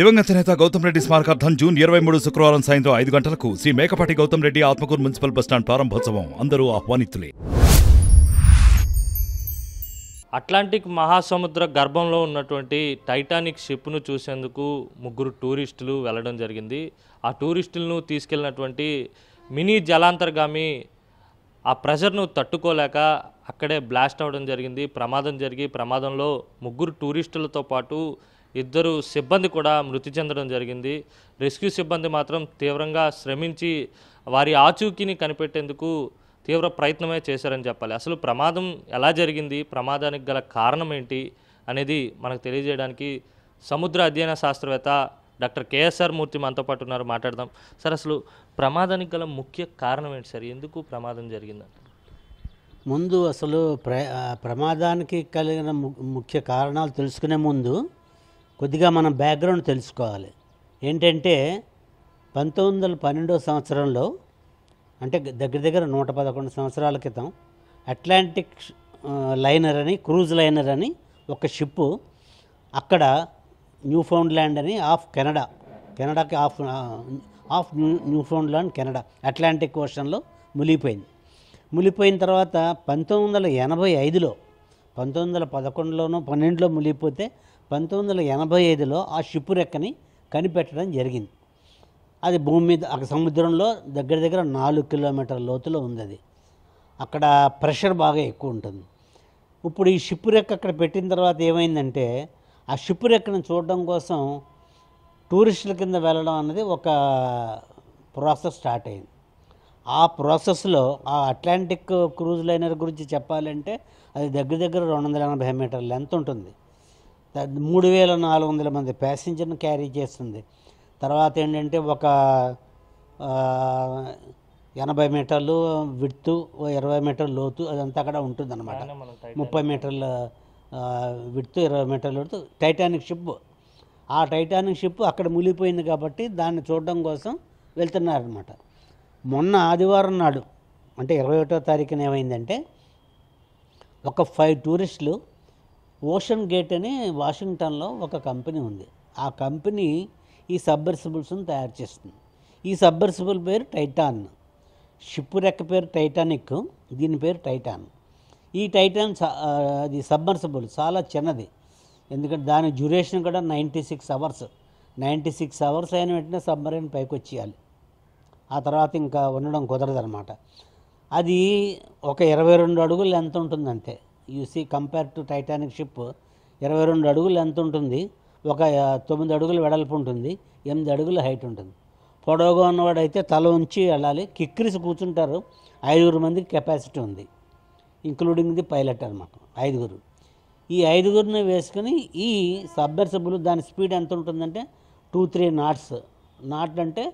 దివంగత నేత గౌతమ్ రెడ్డి స్మారకార్థం జూన్ ఇరవై మూడు శుక్రవారం సాయంత్రం ఐదు గంటలకు శ్రీ మేకపాటి గౌతమ్ రెడ్డి ఆత్మకూరు మున్సిపల్ బస్టాండ్ ప్రారంభోత్సవం అందరూ ఆహ్వానితులే అట్లాంటిక్ మహాసముద్ర గర్భంలో ఉన్నటువంటి టైటానిక్ షిప్ను చూసేందుకు ముగ్గురు టూరిస్టులు వెళ్ళడం జరిగింది ఆ టూరిస్టులను తీసుకెళ్ళినటువంటి మినీ జలాంతర్గామి ఆ ప్రెషర్ను తట్టుకోలేక అక్కడే బ్లాస్ట్ అవ్వడం జరిగింది ప్రమాదం జరిగి ప్రమాదంలో ముగ్గురు టూరిస్టులతో పాటు ఇద్దరు సిబ్బంది కూడా మృతి చెందడం జరిగింది రెస్క్యూ సిబ్బంది మాత్రం తీవ్రంగా శ్రమించి వారి ఆచూకీని కనిపెట్టేందుకు తీవ్ర ప్రయత్నమే చేశారని చెప్పాలి అసలు ప్రమాదం ఎలా జరిగింది ప్రమాదానికి గల కారణం ఏంటి అనేది మనకు తెలియజేయడానికి సముద్ర అధ్యయన శాస్త్రవేత్త డాక్టర్ కేఎస్ఆర్ మూర్తి మనతో పాటు ఉన్నారు మాట్లాడదాం సార్ అసలు ప్రమాదానికి గల ముఖ్య కారణం ఏంటి సార్ ఎందుకు ప్రమాదం జరిగింది ముందు అసలు ప్ర ప్రమాదానికి కలిగిన ముఖ్య కారణాలు తెలుసుకునే ముందు కొద్దిగా మనం బ్యాక్గ్రౌండ్ తెలుసుకోవాలి ఏంటంటే పంతొమ్మిది వందల పన్నెండో సంవత్సరంలో అంటే దగ్గర దగ్గర నూట పదకొండు సంవత్సరాల క్రితం అట్లాంటిక్ లైనర్ అని క్రూజ్ లైనర్ అని ఒక షిప్పు అక్కడ న్యూ ఫౌండ్ ల్యాండ్ అని ఆఫ్ కెనడా కెనడాకి of of new Newfoundland Canada Atlantic ఓషన్లో మునిగిపోయింది మునిగిపోయిన తర్వాత పంతొమ్మిది వందల ఎనభై ఐదులో పంతొమ్మిది వందల పదకొండులోనూ పన్నెండులో మునిగిపోతే పంతొమ్మిది వందల ఎనభై ఐదులో ఆ షిప్పు రెక్కని కనిపెట్టడం జరిగింది అది భూమి మీద సముద్రంలో దగ్గర దగ్గర నాలుగు కిలోమీటర్ల లోతులో ఉంది అది అక్కడ ప్రెషర్ బాగా ఎక్కువ ఉంటుంది ఇప్పుడు ఈ షిప్పు రెక్క అక్కడ పెట్టిన తర్వాత ఏమైందంటే ఆ షిప్పు రెక్కను చూడడం కోసం టూరిస్టుల కింద వెళ్ళడం అన్నది ఒక ప్రాసెస్ స్టార్ట్ అయింది ఆ ప్రాసెస్లో ఆ అట్లాంటిక్ క్రూజ్ లైనర్ గురించి చెప్పాలంటే అది దగ్గర దగ్గర రెండు వందల ఎనభై మీటర్ల లెంత్ ఉంటుంది మూడు వేల నాలుగు వందల మంది ప్యాసింజర్ని క్యారీ చేస్తుంది తర్వాత ఏంటంటే ఒక ఎనభై మీటర్లు విడుతు ఇరవై మీటర్లు లోతు అదంతా అక్కడ ఉంటుంది అనమాట ముప్పై మీటర్ల విడుతు ఇరవై మీటర్ల లోతు టైటానిక్ షిప్ ఆ టైటానిక్ షిప్ అక్కడ మునిగిపోయింది కాబట్టి దాన్ని చూడడం కోసం వెళ్తున్నారనమాట మొన్న ఆదివారం నాడు అంటే ఇరవై ఒకటో తారీఖున ఏమైందంటే ఒక ఫైవ్ టూరిస్టులు ఓషన్ గేట్ అని వాషింగ్టన్లో ఒక కంపెనీ ఉంది ఆ కంపెనీ ఈ సబ్బర్సిబుల్స్ని తయారు చేస్తుంది ఈ సబ్బర్సిబుల్ పేరు టైటాన్ షిప్ రెక్క పేరు టైటానిక్ దీని పేరు టైటాన్ ఈ టైటాన్ అది సబ్బర్సిబుల్ చాలా చిన్నది ఎందుకంటే దాని డ్యూరేషన్ కూడా ninety six hours ninety six hours అయిన వెంటనే సబ్మరీన్ పైకి వచ్చేయాలి ఆ తర్వాత ఇంకా ఉండడం కుదరదనమాట అది ఒక ఇరవై రెండు అడుగులు ఎంత ఉంటుందంటే you see compare to Titanic ship ఇరవై రెండు అడుగులు ఎంత ఉంటుంది ఒక తొమ్మిది అడుగులు వెడల్పు ఉంటుంది ఎనిమిది అడుగులు హైట్ ఉంటుంది పొడవుగా ఉన్నవాడైతే తల ఉంచి వెళ్ళాలి కిక్కిరిసి కూర్చుంటారు ఐదుగురు మందికి కెపాసిటీ ఉంది ఇంక్లూడింగ్ ది పైలట్ అనమాట ఐదుగురు ఈ ఐదుగురిని వేసుకుని ఈ సబ్మెర్సిబుల్ దాని స్పీడ్ ఎంత ఉంటుందంటే టూ త్రీ నాట్స్ నాట్ అంటే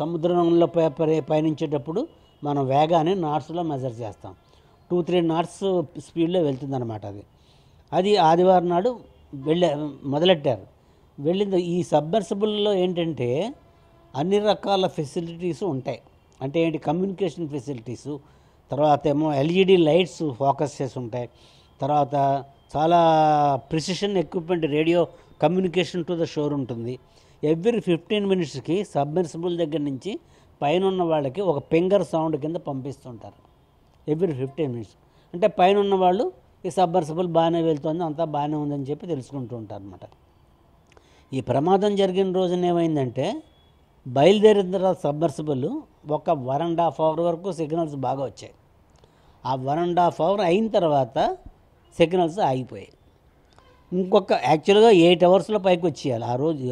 సముద్రంలో పయనించేటప్పుడు మనం వేగాన్ని నాట్స్లో మెజర్ చేస్తాం టూ త్రీ నాట్స్ స్పీడ్లో వెళ్తుందనమాట అది అది ఆదివారం నాడు వెళ్ళే మొదలెట్టారు వెళ్ళింది ఈ సబ్మెర్సిబుల్లో ఏంటంటే అన్ని రకాల ఫెసిలిటీస్ ఉంటాయి అంటే ఏంటి కమ్యూనికేషన్ ఫెసిలిటీసు తర్వాత ఏమో ఎల్ఈడి లైట్స్ ఫోకస్ చేసి ఉంటాయి తర్వాత చాలా precision equipment radio communication to the shore ఉంటుంది ఎవ్రీ ఫిఫ్టీన్ మినిట్స్కి సబ్మెర్సిబుల్ దగ్గర నుంచి పైన ఉన్న వాళ్ళకి ఒక ఫింగర్ సౌండ్ కింద పంపిస్తుంటారు ఎవ్రీ ఫిఫ్టీన్ మినిట్స్ అంటే పైన ఉన్నవాళ్ళు వాళ్ళు ఈ సబ్బర్సబుల్ బాగానే వెళ్తుంది అంతా బాగానే ఉందని చెప్పి తెలుసుకుంటూ ఉంటారు అనమాట ఈ ప్రమాదం జరిగిన రోజున ఏమైందంటే బయలుదేరిన తర్వాత సబ్బర్సబుల్ ఒక వన్ అండ్ హాఫ్ అవర్ వరకు సిగ్నల్స్ బాగా వచ్చాయి ఆ వన్ అండ్ హాఫ్ అవర్ అయిన తర్వాత సిగ్నల్స్ ఆగిపోయాయి ఇంకొక యాక్చువల్గా ఎయిట్ అవర్స్లో పైకి వచ్చేయాలి ఆ రోజు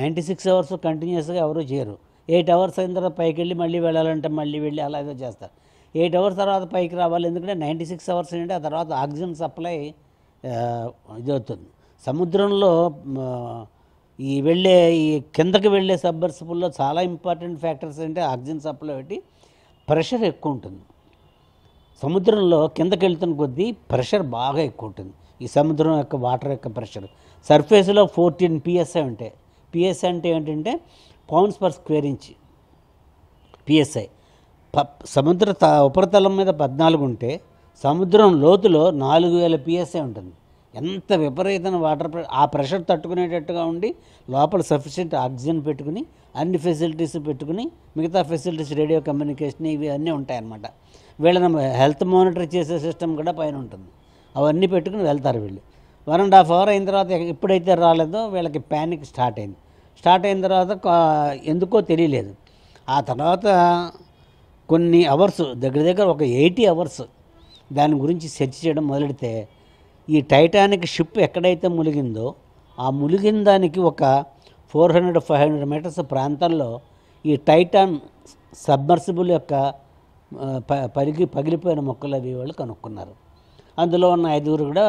నైంటీ సిక్స్ అవర్స్ కంటిన్యూస్గా ఎవరు చేయరు ఎయిట్ అవర్స్ అయిన తర్వాత పైకి వెళ్ళి మళ్ళీ వెళ్ళాలంటే మళ్ళీ వెళ్ళి అలాగే చేస్తారు ఎయిట్ అవర్స్ తర్వాత పైకి రావాలి ఎందుకంటే నైంటీ సిక్స్ అవర్స్ ఏంటంటే ఆ తర్వాత ఆక్సిజన్ సప్లై ఇది అవుతుంది సముద్రంలో ఈ వెళ్ళే ఈ కిందకి వెళ్ళే సబ్బర్సిబుల్లో చాలా ఇంపార్టెంట్ ఫ్యాక్టర్స్ అంటే ఆక్సిజన్ సప్లై ఒకటి ప్రెషర్ ఎక్కువ ఉంటుంది సముద్రంలో కిందకి వెళ్తున్న కొద్దీ ప్రెషర్ బాగా ఎక్కువ ఉంటుంది ఈ సముద్రం యొక్క వాటర్ యొక్క ప్రెషర్ సర్ఫేస్లో ఫోర్టీన్ పిఎస్ఐ ఉంటాయి పిఎస్ఐ అంటే ఏంటంటే pounds per square inch PSI ప సముద్ర ఉపరితలం మీద పద్నాలుగు ఉంటే సముద్రం లోతులో నాలుగు వేల పిఎస్ఏ ఉంటుంది ఎంత విపరీతమైన వాటర్ ఆ ప్రెషర్ తట్టుకునేటట్టుగా ఉండి లోపల సఫిషియెంట్ ఆక్సిజన్ పెట్టుకుని అన్ని ఫెసిలిటీస్ పెట్టుకుని మిగతా ఫెసిలిటీస్ రేడియో కమ్యూనికేషన్ ఇవి అన్నీ ఉంటాయన్నమాట వీళ్ళ హెల్త్ మానిటర్ చేసే సిస్టమ్ కూడా పైన ఉంటుంది అవన్నీ పెట్టుకుని వెళ్తారు వీళ్ళు వన్ అండ్ హాఫ్ అవర్ అయిన తర్వాత ఎప్పుడైతే రాలేదో వీళ్ళకి ప్యానిక్ స్టార్ట్ అయింది స్టార్ట్ అయిన తర్వాత ఎందుకో తెలియలేదు ఆ తర్వాత కొన్ని అవర్స్ దగ్గర దగ్గర ఒక ఎయిటీ అవర్స్ దాని గురించి సెర్చ్ చేయడం మొదలెడితే ఈ టైటానిక్ షిప్ ఎక్కడైతే ములిగిందో ఆ ములిగిన దానికి ఒక four hundred five hundred metres ప్రాంతంలో ఈ టైటాన్ సబ్మర్సిబుల్ యొక్క పగిలి పగిలిపోయిన మొక్కలు అవి వాళ్ళు కనుక్కున్నారు అందులో ఉన్న ఐదుగురు కూడా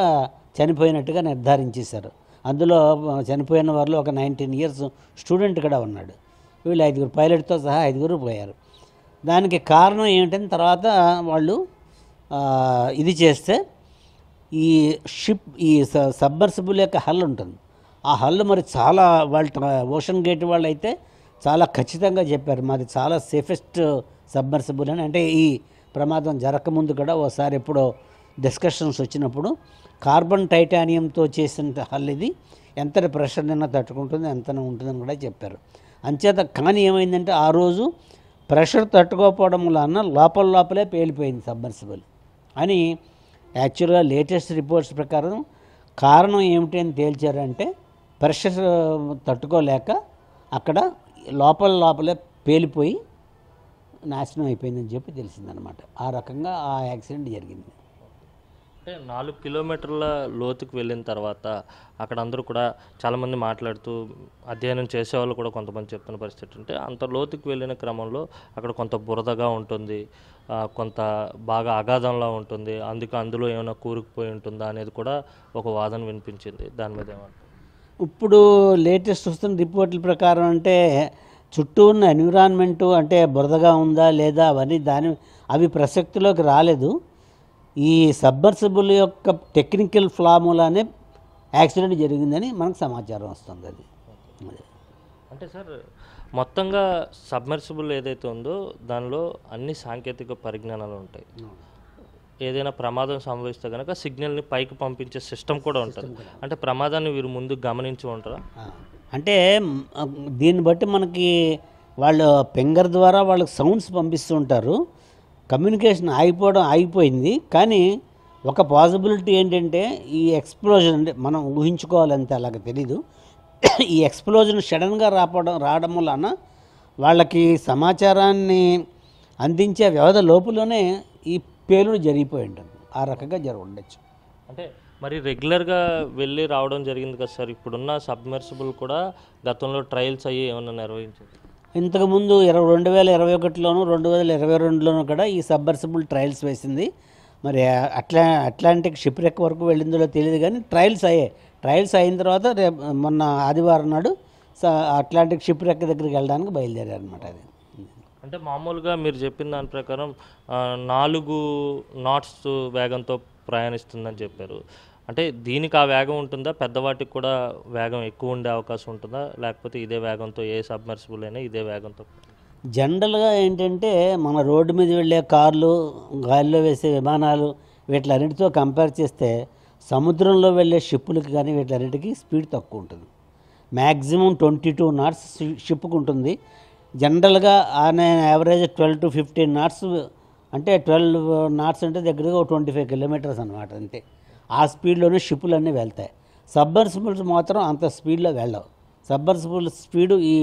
చనిపోయినట్టుగా నిర్ధారించేశారు అందులో చనిపోయిన వాళ్ళు ఒక నైన్టీన్ ఇయర్స్ స్టూడెంట్ కూడా ఉన్నాడు వీళ్ళు ఐదుగురు పైలట్తో సహా ఐదుగురు పోయారు దానికి కారణం ఏమిటని తర్వాత వాళ్ళు ఇది చేస్తే ఈ షిప్ ఈ సబ్బర్సిబుల్ యొక్క హల్ ఉంటుంది ఆ హల్ మరి చాలా వాళ్ళు ఓషన్ గేట్ వాళ్ళు అయితే చాలా ఖచ్చితంగా చెప్పారు మాది చాలా సేఫెస్ట్ సబ్మర్సిబుల్ అని అంటే ఈ ప్రమాదం జరగకముందు కూడా ఓసారి ఎప్పుడో డిస్కషన్స్ వచ్చినప్పుడు కార్బన్ టైటానియంతో చేసిన హల్ ఇది ఎంత ప్రెషర్ నిన్న తట్టుకుంటుంది ఎంత ఉంటుందని కూడా చెప్పారు అంచేత కానీ ఏమైందంటే ఆ రోజు ప్రెషర్ తట్టుకోకపోవడం వలన లోపల లోపలే పేలిపోయింది సబ్మర్సిబుల్ అని యాక్చువల్గా లేటెస్ట్ రిపోర్ట్స్ ప్రకారం కారణం ఏమిటి అని తేల్చారంటే ప్రెషర్ తట్టుకోలేక అక్కడ లోపల లోపలే పేలిపోయి నాశనం అయిపోయిందని చెప్పి తెలిసిందనమాట ఆ రకంగా ఆ యాక్సిడెంట్ జరిగింది అంటే నాలుగు కిలోమీటర్ల లోతుకు వెళ్ళిన తర్వాత అక్కడ అందరూ కూడా చాలామంది మాట్లాడుతూ అధ్యయనం చేసేవాళ్ళు కూడా కొంతమంది చెప్తున్న పరిస్థితి అంటే అంత లోతుకు వెళ్ళిన క్రమంలో అక్కడ కొంత బురదగా ఉంటుంది కొంత బాగా అగాధంలా ఉంటుంది అందుకు అందులో ఏమైనా కూరుకుపోయి ఉంటుందా అనేది కూడా ఒక వాదన వినిపించింది దాని మీద ఏమంటారు ఇప్పుడు లేటెస్ట్ వస్తున్న రిపోర్ట్ల ప్రకారం అంటే చుట్టూ ఉన్న ఎన్విరాన్మెంటు అంటే బురదగా ఉందా లేదా అవన్నీ దాని అవి ప్రసక్తిలోకి రాలేదు ఈ సబ్మర్సిబుల్ యొక్క టెక్నికల్ ఫార్ములానే యాక్సిడెంట్ జరిగిందని మనకు సమాచారం వస్తుంది అది అంటే సార్ మొత్తంగా సబ్మర్సిబుల్ ఏదైతే ఉందో దానిలో అన్ని సాంకేతిక పరిజ్ఞానాలు ఉంటాయి ఏదైనా ప్రమాదం సంభవిస్తే కనుక సిగ్నల్ని పైకి పంపించే సిస్టమ్ కూడా ఉంటుంది అంటే ప్రమాదాన్ని వీరు ముందు గమనించి ఉంటారా అంటే దీన్ని బట్టి మనకి వాళ్ళు ఫింగర్ ద్వారా వాళ్ళకి సౌండ్స్ పంపిస్తుంటారు కమ్యూనికేషన్ ఆగిపోవడం ఆగిపోయింది కానీ ఒక పాసిబిలిటీ ఏంటంటే ఈ ఎక్స్ప్లోజన్ అంటే మనం ఊహించుకోవాలంటే అలాగ తెలీదు ఈ ఎక్స్ప్లోజన్ సడన్గా రాపడం రావడం వలన వాళ్ళకి సమాచారాన్ని అందించే వ్యవధ లోపలనే ఈ పేలుడు జరిగిపోయి ఉంటుంది ఆ రకంగా జరగ ఉండొచ్చు అంటే మరి రెగ్యులర్గా వెళ్ళి రావడం జరిగింది కదా సార్ ఇప్పుడున్న సబ్మెర్సిబుల్ కూడా గతంలో ట్రయల్స్ అయ్యి ఏమైనా నిర్వహించారు ఇంతకుముందు ఇరవై రెండు వేల ఇరవై ఒకటిలోను రెండు వేల ఇరవై రెండులోనూ కూడా ఈ సబ్మర్సిబుల్ ట్రయల్స్ వేసింది మరి అట్లా అట్లాంటిక్ షిప్ రెక్క వరకు వెళ్ళిందో తెలియదు కానీ ట్రయల్స్ అయ్యాయి ట్రయల్స్ అయిన తర్వాత రేపు మొన్న ఆదివారం నాడు అట్లాంటిక్ షిప్ రెక్క దగ్గరికి వెళ్ళడానికి బయలుదేరారు అనమాట అది అంటే మామూలుగా మీరు చెప్పిన దాని ప్రకారం నాలుగు నాట్స్ వేగంతో ప్రయాణిస్తుందని చెప్పారు అంటే దీనికి ఆ వేగం ఉంటుందా పెద్దవాటికి కూడా వేగం ఎక్కువ ఉండే అవకాశం ఉంటుందా లేకపోతే ఇదే వేగంతో ఏ సబ్మర్సిబుల్ అయినా ఇదే వేగంతో జనరల్గా ఏంటంటే మన రోడ్డు మీద వెళ్ళే కార్లు గాలిలో వేసే విమానాలు వీటిలన్నిటితో కంపేర్ చేస్తే సముద్రంలో వెళ్ళే షిప్పులకి కానీ వీటిలన్నిటికీ స్పీడ్ తక్కువ ఉంటుంది మ్యాక్సిమం ట్వంటీ టూ నాట్స్ షిప్పుకు ఉంటుంది జనరల్గా on average twelve to fifteen knots అంటే ట్వెల్వ్ నాట్స్ అంటే దగ్గరగా ట్వంటీ ఫైవ్ కిలోమీటర్స్ అనమాట అంతే ఆ స్పీడ్లోనే షిప్పులు అన్నీ వెళ్తాయి సబ్బర్సిబుల్స్ మాత్రం అంత స్పీడ్లో వెళ్ళవు సబ్బర్సిబుల్ స్పీడు ఈ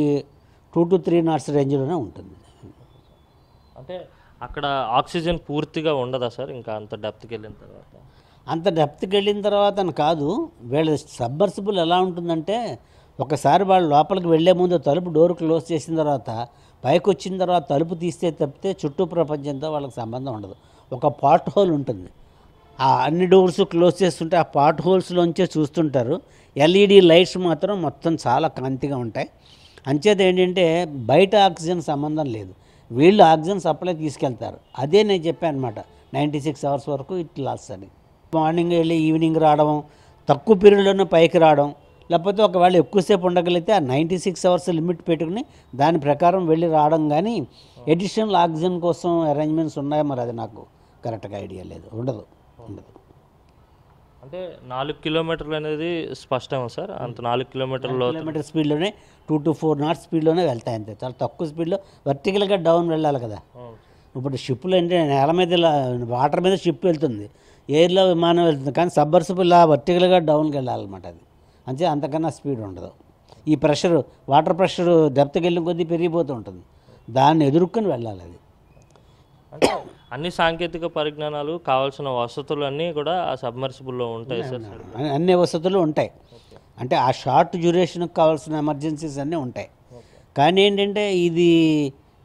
టూ టు త్రీ నాట్స్ రేంజ్లోనే ఉంటుంది అంటే అక్కడ ఆక్సిజన్ పూర్తిగా ఉండదా సార్ ఇంకా అంత డెప్త్కి వెళ్ళిన తర్వాత అంత డెప్త్కి వెళ్ళిన తర్వాత అని కాదు వీళ్ళ సబ్బర్సిబుల్ ఎలా ఉంటుందంటే ఒకసారి వాళ్ళు లోపలికి వెళ్లే ముందు తలుపు డోర్ క్లోజ్ చేసిన తర్వాత పైకి వచ్చిన తర్వాత తలుపు తీస్తే తప్పితే చుట్టూ ప్రపంచంతో వాళ్ళకి సంబంధం ఉండదు ఒక పాట్ హోల్ ఉంటుంది ఆ అన్ని డోర్స్ క్లోజ్ చేస్తుంటే ఆ పార్ట్ హోల్స్లోంచే చూస్తుంటారు ఎల్ఈడి లైట్స్ మాత్రం మొత్తం చాలా కాంతిగా ఉంటాయి అంచేది ఏంటంటే బయట ఆక్సిజన్ సంబంధం లేదు వీళ్ళు ఆక్సిజన్ సప్లై తీసుకెళ్తారు అదే నేను చెప్పాను అనమాట నైంటీ సిక్స్ అవర్స్ వరకు ఇట్ లాస్ అని మార్నింగ్ వెళ్ళి ఈవినింగ్ రావడం తక్కువ పీరియడ్లోనే పైకి రావడం లేకపోతే ఒకవేళ ఎక్కువసేపు ఉండగలిగితే ఆ నైంటీ సిక్స్ అవర్స్ లిమిట్ పెట్టుకుని దాని ప్రకారం వెళ్ళి రావడం కానీ ఎడిషనల్ ఆక్సిజన్ కోసం అరేంజ్మెంట్స్ ఉన్నాయో మరి అది నాకు కరెక్ట్గా ఐడియా లేదు ఉండదు ఉండదు అంటే నాలుగు కిలోమీటర్లు అనేది స్పష్టం సార్ అంత hmm. నాలుగు కిలోమీటర్లు కిలోమీటర్ స్పీడ్లోనే టూ టు ఫోర్ నాట్ స్పీడ్లోనే వెళ్తాయి అంతే చాలా తక్కువ స్పీడ్లో వర్టికల్గా డౌన్ వెళ్ళాలి కదా ఇప్పుడు షిప్లు అంటే నేల మీద వాటర్ మీద షిప్ వెళ్తుంది ఎయిర్లో విమానం వెళ్తుంది కానీ సబ్బర్సబుల్ ఇలా వర్టికల్గా డౌన్కి వెళ్ళాలన్నమాట అది అంతే అంతకన్నా స్పీడ్ ఉండదు ఈ ప్రెషర్ వాటర్ ప్రెషర్ దెబ్బతికి వెళ్ళిన కొద్దీ పెరిగిపోతూ ఉంటుంది దాన్ని ఎదుర్కొని వెళ్ళాలి అది అన్ని సాంకేతిక పరిజ్ఞానాలు కావాల్సిన వసతులు అన్నీ కూడా ఆ సబ్మర్సిబుల్లో ఉంటాయి సార్ అన్ని వసతులు ఉంటాయి అంటే ఆ షార్ట్ డ్యూరేషన్కి కావాల్సిన ఎమర్జెన్సీస్ అన్నీ ఉంటాయి కానీ ఏంటంటే ఇది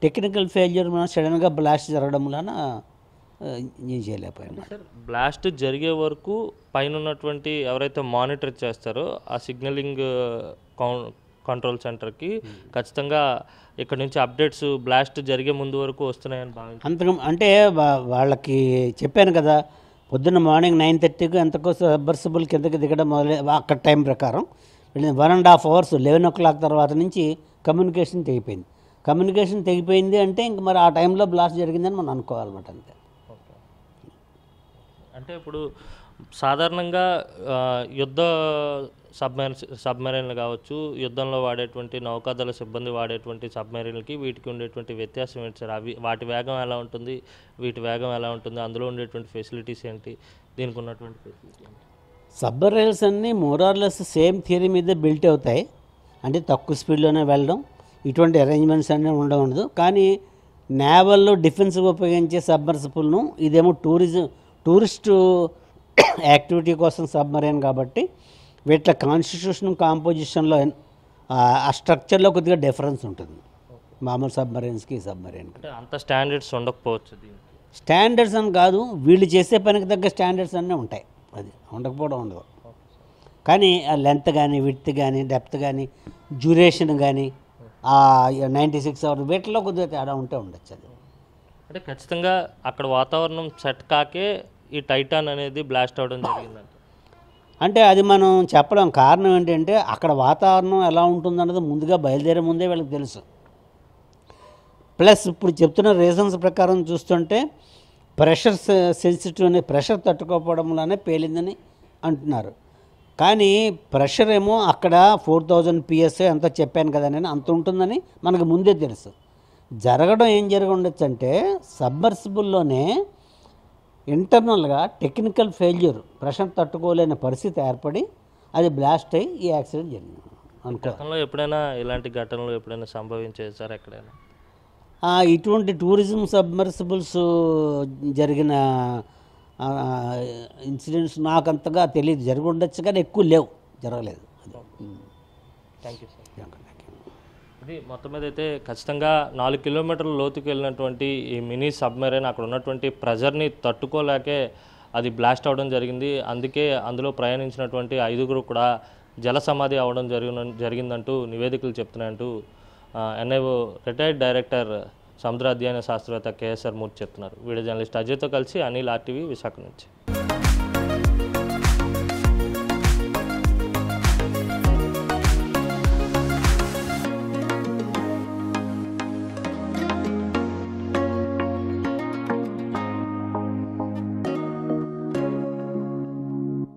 టెక్నికల్ ఫెయిల్యూర్ మనం సడన్గా బ్లాస్ట్ జరగడం వలన ఏం చేయలేకపోయాను సార్ బ్లాస్ట్ జరిగే వరకు పైన ఉన్నటువంటి ఎవరైతే మానిటర్ చేస్తారో ఆ సిగ్నలింగ్ కౌ కంట్రోల్ సెంటర్కి ఖచ్చితంగా ఇక్కడ నుంచి అప్డేట్స్ బ్లాస్ట్ జరిగే ముందు వరకు వస్తున్నాయని భావించి అంతకు అంటే వాళ్ళకి చెప్పాను కదా పొద్దున్న మార్నింగ్ నైన్ థర్టీకి ఎంతకో సబ్బర్సిబుల్ కిందకి దిగడం మొదలై అక్కడ టైం ప్రకారం one and half hours eleven o'clock తర్వాత నుంచి కమ్యూనికేషన్ తెగిపోయింది కమ్యూనికేషన్ తెగిపోయింది అంటే ఇంక మరి ఆ టైంలో బ్లాస్ట్ జరిగిందని మనం అనుకోవాలన్నమాట అంతే అంటే ఇప్పుడు సాధారణంగా యుద్ధ సబ్మెరీ సబ్మెరీన్లు కావచ్చు యుద్ధంలో వాడేటువంటి నౌకాదళ సిబ్బంది వాడేటువంటి సబ్మెరీన్లకి వీటికి ఉండేటువంటి వ్యత్యాసం ఏంటి సార్ అవి వాటి వేగం ఎలా ఉంటుంది వీటి వేగం ఎలా ఉంటుంది అందులో ఉండేటువంటి ఫెసిలిటీస్ ఏంటి దీనికి ఉన్నటువంటి ఫెసిలిటీ సబ్మెరీన్స్ అన్నీ మోరార్లెస్ సేమ్ థియరీ మీద బిల్ట్ అవుతాయి అంటే తక్కువ స్పీడ్లోనే వెళ్ళడం ఇటువంటి అరేంజ్మెంట్స్ అన్నీ ఉండకూడదు కానీ నేవల్లో డిఫెన్స్గా ఉపయోగించే సబ్మర్సిబుల్ను ఇదేమో టూరిజం టూరిస్టు యాక్టివిటీ కోసం సబ్మరీన్ కాబట్టి వీటిలో కాన్స్టిట్యూషన్ కాంపోజిషన్లో ఆ స్ట్రక్చర్లో కొద్దిగా డిఫరెన్స్ ఉంటుంది మామూలు సబ్మరైన్స్కి సబ్మరైన్కి అంత స్టాండర్డ్స్ ఉండకపోవచ్చు స్టాండర్డ్స్ అని కాదు వీళ్ళు చేసే పనికి తగ్గ స్టాండర్డ్స్ అన్నీ ఉంటాయి అది ఉండకపోవడం ఉండదు కానీ ఆ లెంత్ కానీ విడ్త్ కానీ డెప్త్ కానీ డ్యూరేషన్ కానీ ఆ నైంటీ సిక్స్ అవర్స్ వీటిలో కొద్దిగా తేడా ఉంటే ఉండొచ్చు అది అంటే ఖచ్చితంగా అక్కడ వాతావరణం సెట్ కాకే ఈ టైటాన్ అనేది బ్లాస్ట్ అవడం జరిగిందంట అంటే అది మనం చెప్పడం కారణం ఏంటంటే అక్కడ వాతావరణం ఎలా ఉంటుంది అన్నది ముందుగా బయలుదేరే ముందే వీళ్ళకి తెలుసు ప్లస్ ఇప్పుడు చెప్తున్న రీజన్స్ ప్రకారం చూస్తుంటే ప్రెషర్ సెన్సిటివ్ అనే ప్రెషర్ తట్టుకోకపోవడంలోనే పేలిందని అంటున్నారు కానీ ప్రెషర్ ఏమో అక్కడ ఫోర్ థౌజండ్ పిఎస్ఏ ఎంత చెప్పాను కదా నేను అంత ఉంటుందని మనకు ముందే తెలుసు జరగడం ఏం జరగ ఉండొచ్చు అంటే సబ్మర్సిబుల్లోనే ఇంటర్నల్గా టెక్నికల్ ఫెయిల్యూర్ ప్రెషర్ తట్టుకోలేని పరిస్థితి ఏర్పడి అది బ్లాస్ట్ అయ్యి ఈ యాక్సిడెంట్ జరిగింది అనుకో ఎప్పుడైనా ఇలాంటి ఘటనలు ఎప్పుడైనా సంభవించే సార్ ఎక్కడైనా ఇటువంటి టూరిజం సబ్మర్సిబుల్స్ జరిగిన ఇన్సిడెంట్స్ నాకు అంతగా తెలియదు జరిగి ఉండొచ్చు కానీ ఎక్కువ లేవు జరగలేదు థ్యాంక్ యూ సార్ ఇది మొత్తం మీద అయితే ఖచ్చితంగా నాలుగు కిలోమీటర్ల లోతుకు వెళ్ళినటువంటి ఈ మినీ సబ్మెరైన్ అక్కడ ఉన్నటువంటి ప్రెజర్ని తట్టుకోలేకే అది బ్లాస్ట్ అవ్వడం జరిగింది అందుకే అందులో ప్రయాణించినటువంటి ఐదుగురు కూడా జల సమాధి అవ్వడం జరిగిన జరిగిందంటూ నివేదికలు చెప్తున్నాయంటూ ఎన్ఐఓ రిటైర్డ్ డైరెక్టర్ సముద్ర అధ్యయన శాస్త్రవేత్త కేఎస్ఆర్ మూర్తి చెప్తున్నారు వీడియో జర్నలిస్ట్ అజయ్తో కలిసి అనిల్ ఆర్టీవీ విశాఖ నుంచి